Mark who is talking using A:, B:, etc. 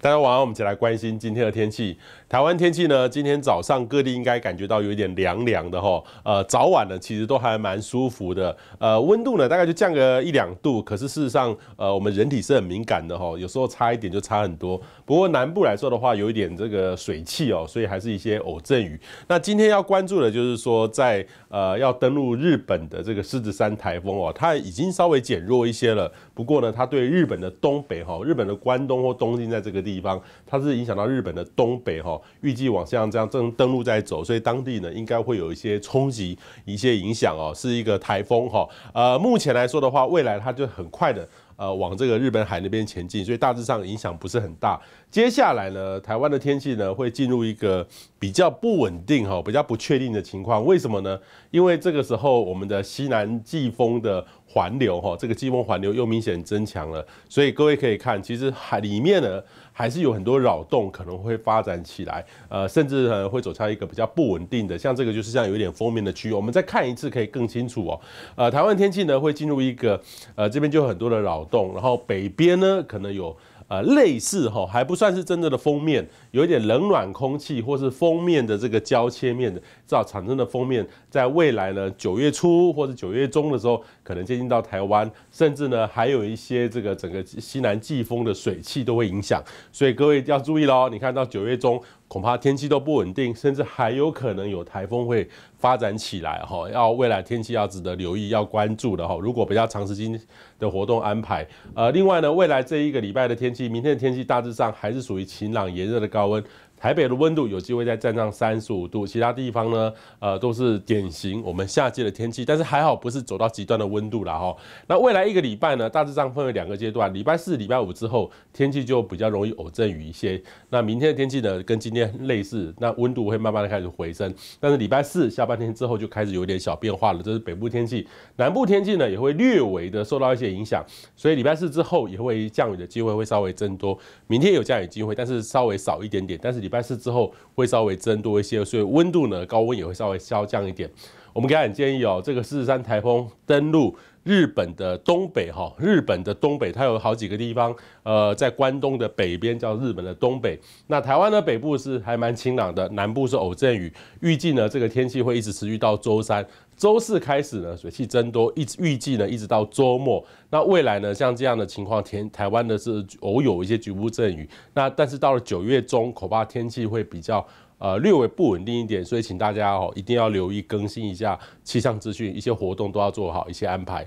A: 大家晚上，我们一起来关心今天的天气。台湾天气呢，今天早上各地应该感觉到有一点凉凉的哈。呃，早晚呢，其实都还蛮舒服的。呃，温度呢，大概就降个一两度。可是事实上，呃，我们人体是很敏感的哈，有时候差一点就差很多。不过南部来说的话，有一点这个水汽哦，所以还是一些偶阵雨。那今天要关注的就是说，在呃要登陆日本的这个狮子山台风哦，它已经稍微减弱一些了。不过呢，它对日本的东北哈，日本的关东或东京在这个地。地方，它是影响到日本的东北哈，预计往像这样正登陆在走，所以当地呢应该会有一些冲击、一些影响哦，是一个台风哈，呃，目前来说的话，未来它就很快的。呃，往这个日本海那边前进，所以大致上影响不是很大。接下来呢，台湾的天气呢会进入一个比较不稳定哈，比较不确定的情况。为什么呢？因为这个时候我们的西南季风的环流哈，这个季风环流又明显增强了，所以各位可以看，其实海里面呢还是有很多扰动可能会发展起来，呃，甚至呢会走向一个比较不稳定的，像这个就是这样有一点封面的区域。我们再看一次，可以更清楚哦。呃，台湾天气呢会进入一个呃，这边就有很多的扰。动，然后北边呢，可能有呃类似哈，还不算是真正的封面，有一点冷暖空气或是封面的这个交切面的，至少产生的封面，在未来呢九月初或者九月中的时候，可能接近到台湾，甚至呢还有一些这个整个西南季风的水汽都会影响，所以各位要注意喽，你看到九月中。恐怕天气都不稳定，甚至还有可能有台风会发展起来哈。要未来天气要值得留意、要关注的哈。如果比较长时间的活动安排，呃，另外呢，未来这一个礼拜的天气，明天的天气大致上还是属于晴朗、炎热的高温。台北的温度有机会再站上三十五度，其他地方呢，呃，都是典型我们夏季的天气，但是还好不是走到极端的温度了哈。那未来一个礼拜呢，大致上分为两个阶段，礼拜四、礼拜五之后天气就比较容易偶阵雨一些。那明天的天气呢，跟今天类似，那温度会慢慢的开始回升，但是礼拜四下半天之后就开始有点小变化了。这是北部天气，南部天气呢也会略微的受到一些影响，所以礼拜四之后也会降雨的机会会稍微增多。明天有降雨机会，但是稍微少一点点，但是。礼拜四之后会稍微增多一些，所以温度呢高温也会稍微消降一点。我们给大家建议哦，这个四十三台风登陆。日本的东北哈，日本的东北它有好几个地方，呃，在关东的北边叫日本的东北。那台湾的北部是还蛮晴朗的，南部是偶阵雨。预计呢，这个天气会一直持续到周三、周四开始呢，水汽增多，一直预计呢，一直到周末。那未来呢，像这样的情况，天台湾的是偶有一些局部阵雨。那但是到了九月中，恐怕天气会比较呃略微不稳定一点，所以请大家哦一定要留意更新一下气象资讯，一些活动都要做好一些安排。